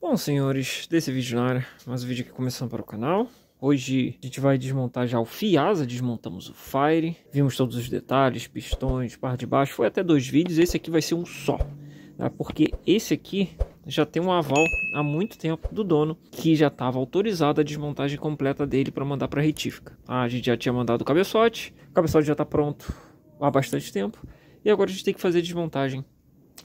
Bom, senhores, desse vídeo na área, mais um vídeo aqui começando para o canal. Hoje a gente vai desmontar já o Fiasa, desmontamos o Fire, vimos todos os detalhes, pistões, par de baixo, foi até dois vídeos, esse aqui vai ser um só, né? porque esse aqui já tem um aval há muito tempo do dono, que já estava autorizado a desmontagem completa dele para mandar para a retífica. Ah, a gente já tinha mandado o cabeçote, o cabeçote já está pronto há bastante tempo, e agora a gente tem que fazer a desmontagem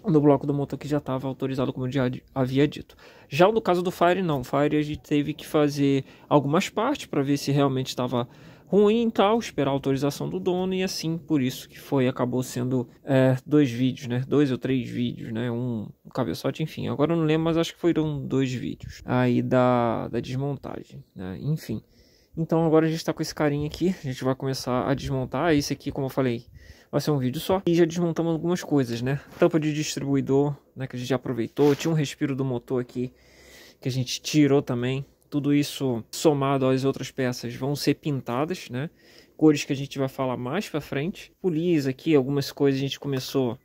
no bloco do motor que já estava autorizado, como eu já havia dito. Já no caso do Fire, não. Fire a gente teve que fazer algumas partes para ver se realmente estava ruim e tal, esperar a autorização do dono e assim, por isso que foi, acabou sendo é, dois vídeos, né? Dois ou três vídeos, né? Um, um cabeçote, enfim. Agora eu não lembro, mas acho que foram dois vídeos aí da, da desmontagem, né? Enfim. Então agora a gente está com esse carinha aqui, a gente vai começar a desmontar. Esse aqui, como eu falei, vai ser um vídeo só. E já desmontamos algumas coisas, né? Tampa de distribuidor, né, que a gente já aproveitou. Tinha um respiro do motor aqui, que a gente tirou também. Tudo isso somado às outras peças vão ser pintadas, né? Cores que a gente vai falar mais para frente. Polis aqui, algumas coisas a gente começou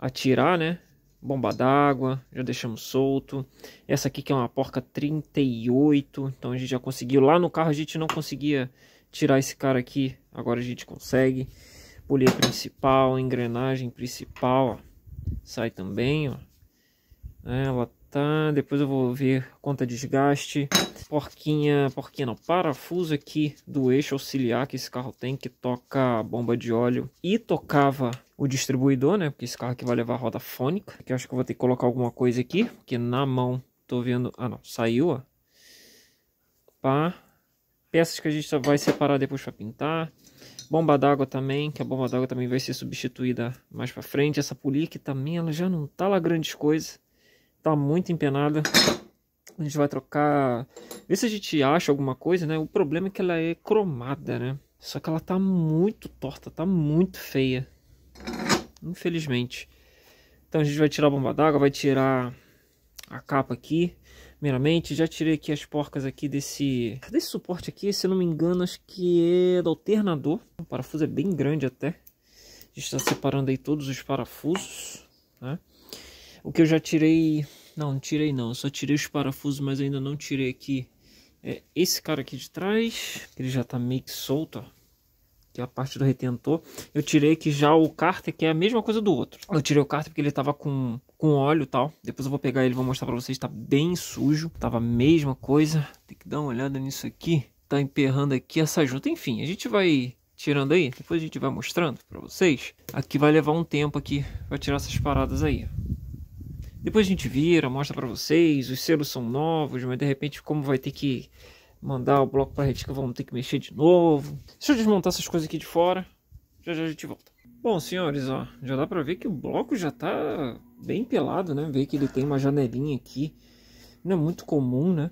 a tirar, né? bomba d'água, já deixamos solto. Essa aqui que é uma porca 38, então a gente já conseguiu. Lá no carro a gente não conseguia tirar esse cara aqui, agora a gente consegue. Polia principal, engrenagem principal, ó. sai também, ó. Ela tá, depois eu vou ver conta desgaste. Porquinha, porquinha não, parafuso aqui do eixo auxiliar que esse carro tem, que toca bomba de óleo e tocava o distribuidor, né? Porque esse carro aqui vai levar roda fônica. Que eu acho que eu vou ter que colocar alguma coisa aqui. Porque na mão tô vendo... Ah, não. Saiu, ó. Pá. Peças que a gente só vai separar depois para pintar. Bomba d'água também, que a bomba d'água também vai ser substituída mais para frente. Essa polia que também ela já não tá lá grandes coisas. Tá muito empenada. A gente vai trocar... Ver se a gente acha alguma coisa, né? O problema é que ela é cromada, né? Só que ela tá muito torta, tá muito feia infelizmente. Então a gente vai tirar a bomba d'água, vai tirar a capa aqui. Primeiramente, já tirei aqui as porcas aqui desse, desse suporte aqui, se não me engano, acho que é do alternador. O parafuso é bem grande até. A gente está separando aí todos os parafusos, né? O que eu já tirei... Não, não tirei não, eu só tirei os parafusos, mas ainda não tirei aqui. É esse cara aqui de trás, ele já está meio que solto, ó que é a parte do retentor, eu tirei que já o cárter, que é a mesma coisa do outro. Eu tirei o cárter porque ele tava com, com óleo e tal. Depois eu vou pegar ele e vou mostrar pra vocês, tá bem sujo. Tava a mesma coisa. Tem que dar uma olhada nisso aqui. Tá emperrando aqui essa junta. Enfim, a gente vai tirando aí. Depois a gente vai mostrando pra vocês. Aqui vai levar um tempo aqui pra tirar essas paradas aí. Depois a gente vira, mostra pra vocês. Os selos são novos, mas de repente como vai ter que mandar o bloco para retica vamos ter que mexer de novo. Deixa eu desmontar essas coisas aqui de fora, já já a gente volta. Bom, senhores, ó, já dá para ver que o bloco já está bem pelado, né? Ver que ele tem uma janelinha aqui, não é muito comum, né?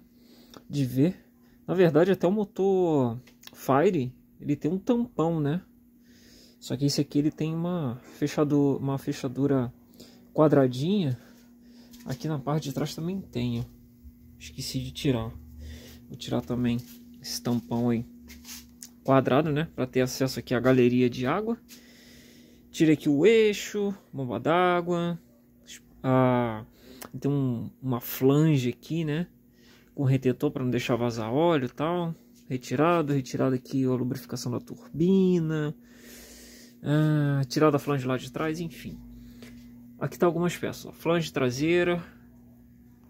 De ver. Na verdade, até o motor Fire, ele tem um tampão, né? Só que esse aqui ele tem uma, fechador, uma fechadura quadradinha. Aqui na parte de trás também tem, ó. Esqueci de tirar. Vou tirar também esse tampão aí quadrado, né? Para ter acesso aqui à galeria de água. Tirei aqui o eixo, bomba d'água. Ah, tem um, uma flange aqui, né? Com retentor para não deixar vazar óleo e tal. Retirado, retirado aqui a lubrificação da turbina. Ah, tirado a flange lá de trás, enfim. Aqui tá algumas peças, ó. flange traseira,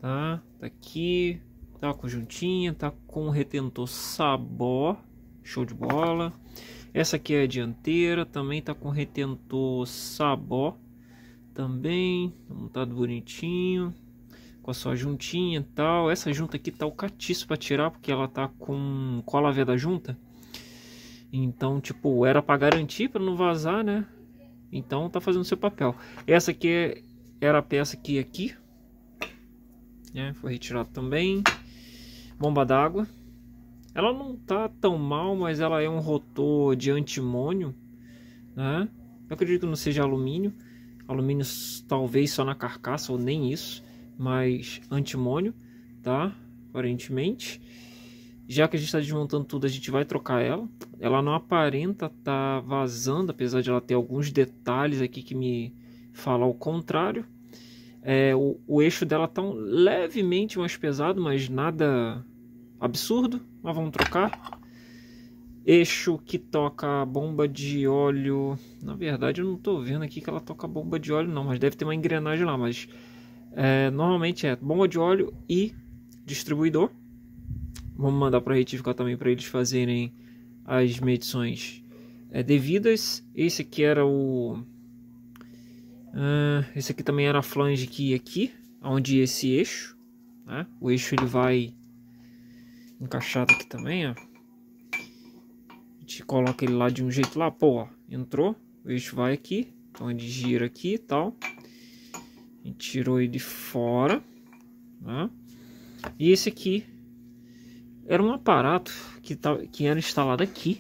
tá? Tá aqui, Tá com juntinha, conjuntinha, tá com retentor sabó, show de bola. Essa aqui é a dianteira, também tá com retentor sabó. Também, montado tá bonitinho, com a sua juntinha e tal. Essa junta aqui tá o catiço para tirar, porque ela tá com cola V da junta. Então, tipo, era para garantir, para não vazar, né? Então tá fazendo seu papel. Essa aqui é, era a peça que aqui, né? Foi retirada também bomba d'água. Ela não tá tão mal, mas ela é um rotor de antimônio, né? Eu acredito que não seja alumínio. Alumínio talvez só na carcaça ou nem isso, mas antimônio, tá? Aparentemente. Já que a gente está desmontando tudo, a gente vai trocar ela. Ela não aparenta estar tá vazando, apesar de ela ter alguns detalhes aqui que me falam o contrário. É, o, o, eixo dela está um, levemente mais pesado, mas nada absurdo, mas vamos trocar. Eixo que toca bomba de óleo. Na verdade, eu não estou vendo aqui que ela toca bomba de óleo, não, mas deve ter uma engrenagem lá. Mas é, normalmente é bomba de óleo e distribuidor. Vamos mandar para retificar também para eles fazerem as medições é, devidas. Esse aqui era o. Uh, esse aqui também era a flange que ia aqui, onde esse eixo. Né? O eixo ele vai encaixado aqui também, ó. A gente coloca ele lá de um jeito lá, pô, ó, entrou, o eixo vai aqui, então ele gira aqui e tal. A gente tirou ele de fora, né? E esse aqui era um aparato que, tava, tá, que era instalado aqui.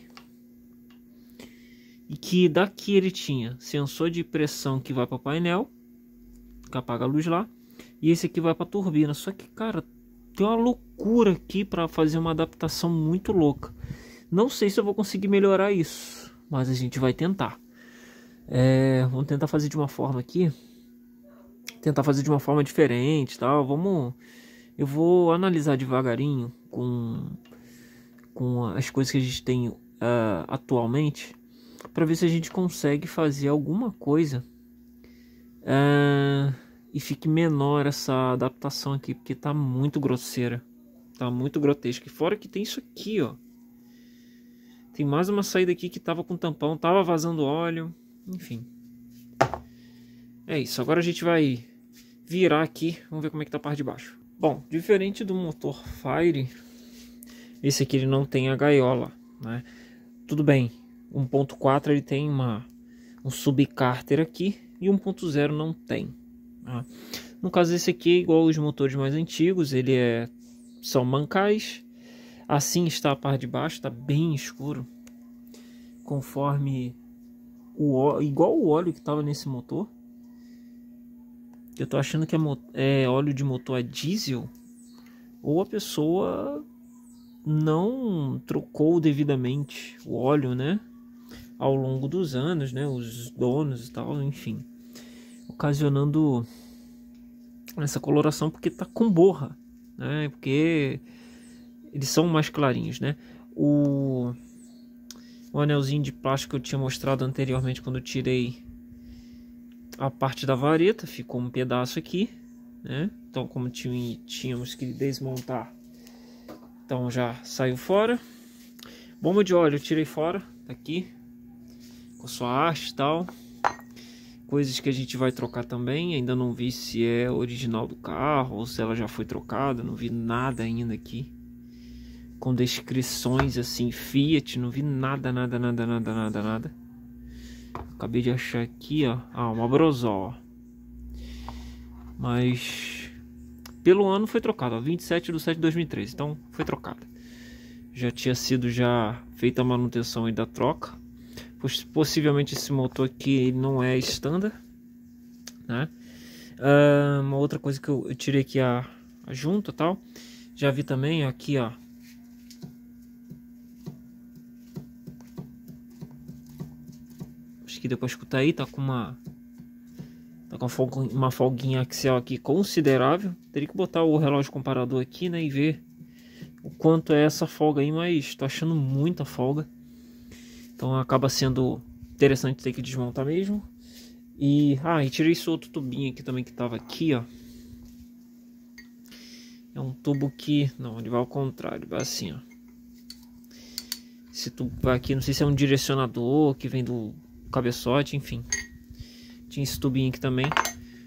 E que daqui ele tinha sensor de pressão que vai para o painel, que apaga a luz lá. E esse aqui vai para a turbina. Só que, cara, tem uma loucura aqui para fazer uma adaptação muito louca. Não sei se eu vou conseguir melhorar isso, mas a gente vai tentar. É, vamos tentar fazer de uma forma aqui, tentar fazer de uma forma diferente, tal. Vamos, eu vou analisar devagarinho com com as coisas que a gente tem uh, atualmente para ver se a gente consegue fazer alguma coisa. Uh, e fique menor essa adaptação aqui, porque tá muito grosseira. Tá muito grotesca. E fora que tem isso aqui, ó. Tem mais uma saída aqui que tava com tampão, tava vazando óleo, enfim. É isso, agora a gente vai virar aqui, vamos ver como é que tá a parte de baixo. Bom, diferente do motor Fire, esse aqui ele não tem a gaiola, né? Tudo bem, 1.4 ele tem uma, um subcárter aqui e 1.0 não tem. Ah. No caso desse aqui, é igual os motores mais antigos, ele é são mancais. Assim está a parte de baixo, está bem escuro. Conforme o óleo, igual o óleo que estava nesse motor. Eu tô achando que é, é óleo de motor a diesel ou a pessoa não trocou devidamente o óleo, né? Ao longo dos anos, né? Os donos e tal, enfim ocasionando essa coloração porque tá com borra, né? Porque eles são mais clarinhos, né? O, o anelzinho de plástico que eu tinha mostrado anteriormente quando eu tirei a parte da vareta, ficou um pedaço aqui, né? Então, como tínhamos que desmontar, então já saiu fora. Bomba de óleo eu tirei fora, tá aqui, com sua haste e tal coisas que a gente vai trocar também. Ainda não vi se é original do carro ou se ela já foi trocada. Não vi nada ainda aqui. Com descrições assim, Fiat. Não vi nada, nada, nada, nada, nada, nada. Acabei de achar aqui, ó. Ah, uma Brosol, Mas... Pelo ano foi trocada, 27 de 7 de 2013. Então, foi trocada. Já tinha sido já feita a manutenção e da troca Possivelmente esse motor aqui não é standard, né? Uh, uma outra coisa que eu, tirei aqui a, a junta tal. Já vi também aqui, ó. Acho que deu pra escutar aí, tá com uma... Tá com uma folguinha, uma folguinha axial aqui considerável. Teria que botar o relógio comparador aqui, né? E ver o quanto é essa folga aí, mas tô achando muita folga. Então acaba sendo interessante ter que desmontar mesmo. E, ah, e tirei esse outro tubinho aqui também que tava aqui, ó. É um tubo que, não, ele vai ao contrário, vai assim, ó. Esse tubo aqui, não sei se é um direcionador que vem do cabeçote, enfim. Tinha esse tubinho aqui também.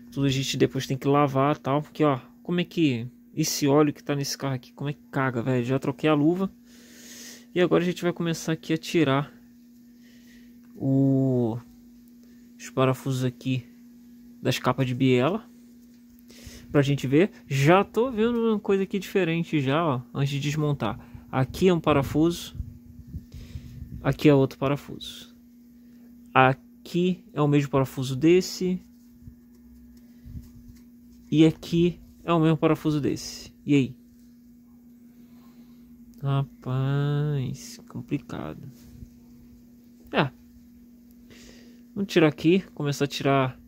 Tudo a gente depois tem que lavar tal, porque, ó, como é que... Esse óleo que tá nesse carro aqui, como é que caga, velho? Já troquei a luva. E agora a gente vai começar aqui a tirar o, os parafusos aqui das capas de biela pra gente ver. Já tô vendo uma coisa aqui diferente já, ó, antes de desmontar. Aqui é um parafuso, aqui é outro parafuso. Aqui é o mesmo parafuso desse e aqui é o mesmo parafuso desse. E aí? Rapaz, complicado. É, Vamos tirar aqui, começar a tirar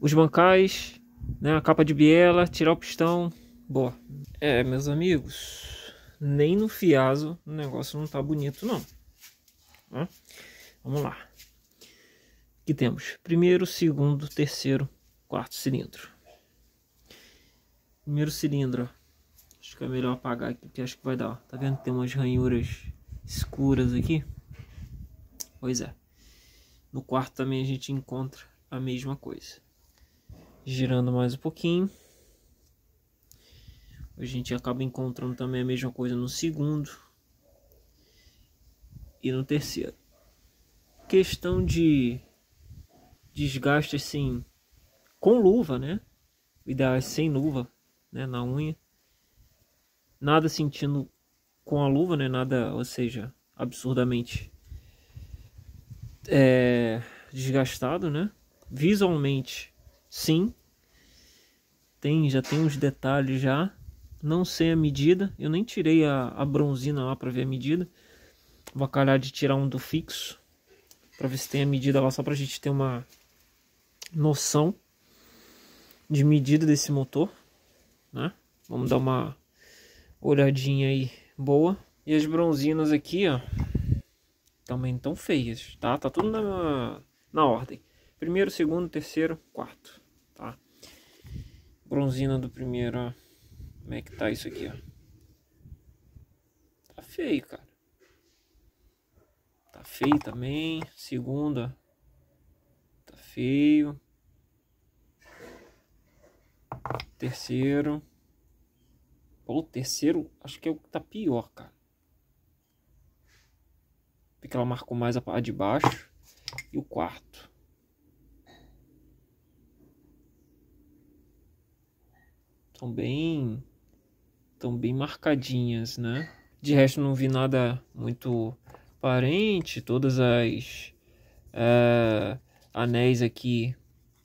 os bancais, né, a capa de biela, tirar o pistão. Boa. É, meus amigos, nem no fiaso o negócio não tá bonito não. Né? Vamos lá. Aqui temos primeiro, segundo, terceiro, quarto cilindro. Primeiro cilindro, acho que é melhor apagar aqui, porque acho que vai dar, ó. Tá vendo? que Tem umas ranhuras escuras aqui. Pois é. No quarto também a gente encontra a mesma coisa. Girando mais um pouquinho. A gente acaba encontrando também a mesma coisa no segundo e no terceiro. Questão de desgaste assim com luva, né? O ideal é sem luva, né, na unha. Nada sentindo com a luva, né? Nada, ou seja, absurdamente é, desgastado, né? Visualmente, sim. Tem, já tem uns detalhes já. Não sei a medida. Eu nem tirei a, a bronzina lá para ver a medida. Vou calhar de tirar um do fixo. para ver se tem a medida lá, só pra gente ter uma noção de medida desse motor, né? Vamos dar uma olhadinha aí boa. E as bronzinas aqui, ó também tão feias, tá? Tá tudo na, na ordem. Primeiro, segundo, terceiro, quarto, tá? Bronzina do primeiro, ó. Como é que tá isso aqui, ó? Tá feio, cara. Tá feio também. Segunda. Tá feio. Terceiro. o terceiro, acho que é o que tá pior, cara porque ela marcou mais a parte de baixo, e o quarto. Estão bem, estão bem marcadinhas, né? De resto não vi nada muito aparente, todas as é, anéis aqui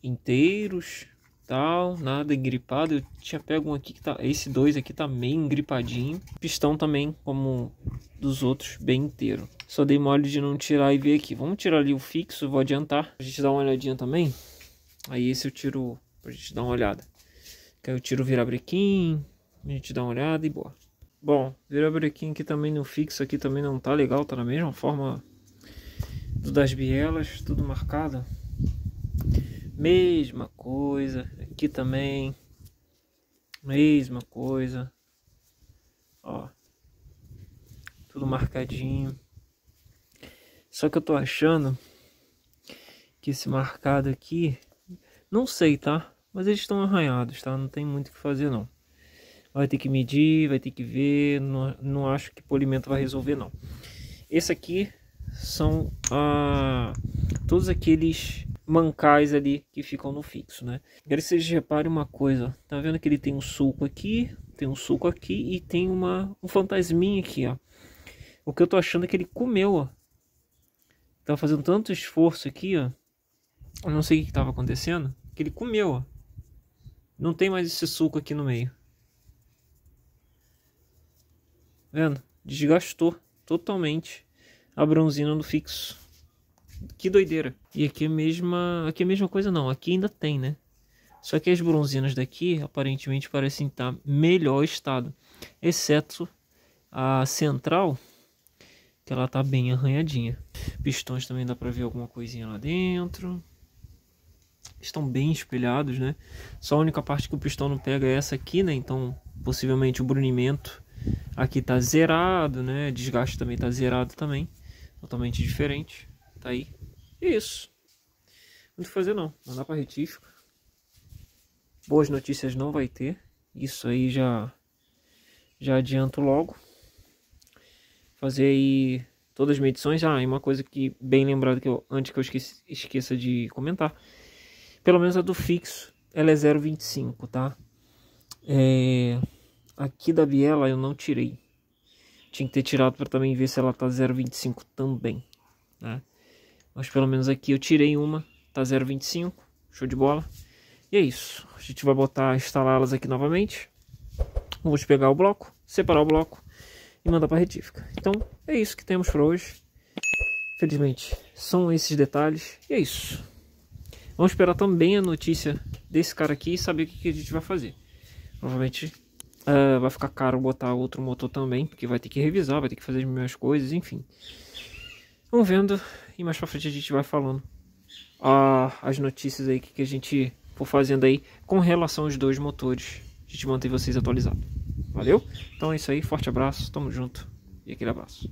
inteiros, tal, nada gripado. Eu tinha pego um aqui que tá, esse dois aqui tá meio gripadinho Pistão também, como dos outros bem inteiro. Só dei mole de não tirar e ver aqui. Vamos tirar ali o fixo, vou adiantar. A gente dá uma olhadinha também. Aí esse eu tiro pra gente dar uma olhada. Que aí eu tiro o virabrequim, a gente dá uma olhada e boa. Bom, virabrequim aqui também no fixo aqui também não tá legal, tá na mesma forma do das bielas, tudo marcado. Mesma coisa, aqui também. Mesma coisa. Ó, marcadinho. Só que eu tô achando que esse marcado aqui, não sei, tá? Mas eles estão arranhados, tá? Não tem muito o que fazer, não. Vai ter que medir, vai ter que ver, não, não acho que polimento vai resolver, não. Esse aqui são ah, todos aqueles mancais ali que ficam no fixo, né? Quero que vocês reparem uma coisa, tá vendo que ele tem um sulco aqui, tem um sulco aqui e tem uma, um fantasminha aqui, ó. O que eu tô achando é que ele comeu, ó. Tava fazendo tanto esforço aqui, ó. Eu não sei o que, que tava acontecendo. Que ele comeu, ó. Não tem mais esse suco aqui no meio. Vendo? Desgastou totalmente a bronzina no fixo. Que doideira. E aqui a é mesma, aqui é a mesma coisa não, aqui ainda tem, né? Só que as bronzinas daqui aparentemente parecem estar melhor estado, exceto a central que ela tá bem arranhadinha. Pistões também dá para ver alguma coisinha lá dentro. Estão bem espelhados, né? Só a única parte que o pistão não pega é essa aqui, né? Então, possivelmente o brunimento aqui tá zerado, né? Desgaste também tá zerado também. Totalmente diferente. Tá aí. Isso. isso. Muito fazer não. Mandar para retífico. Boas notícias não vai ter. Isso aí já já adianto logo fazer aí todas as medições. Ah, e uma coisa que bem lembrado que eu antes que eu esqueça de comentar. Pelo menos a do fixo, ela é 0,25, tá? É, aqui da biela eu não tirei. Tinha que ter tirado para também ver se ela tá 0,25 também, né? Mas pelo menos aqui eu tirei uma, tá 0,25, show de bola. E é isso. A gente vai botar instalá-las aqui novamente. Vamos pegar o bloco, separar o bloco e mandar para retífica. Então é isso que temos para hoje. Felizmente são esses detalhes e é isso. Vamos esperar também a notícia desse cara aqui e saber o que, que a gente vai fazer. Provavelmente uh, vai ficar caro botar outro motor também, porque vai ter que revisar, vai ter que fazer as mesmas coisas, enfim. Vamos vendo e mais para frente a gente vai falando uh, as notícias aí que, que a gente for fazendo aí com relação aos dois motores. A gente mantém vocês atualizados. Valeu? Então é isso aí, forte abraço, tamo junto e aquele abraço.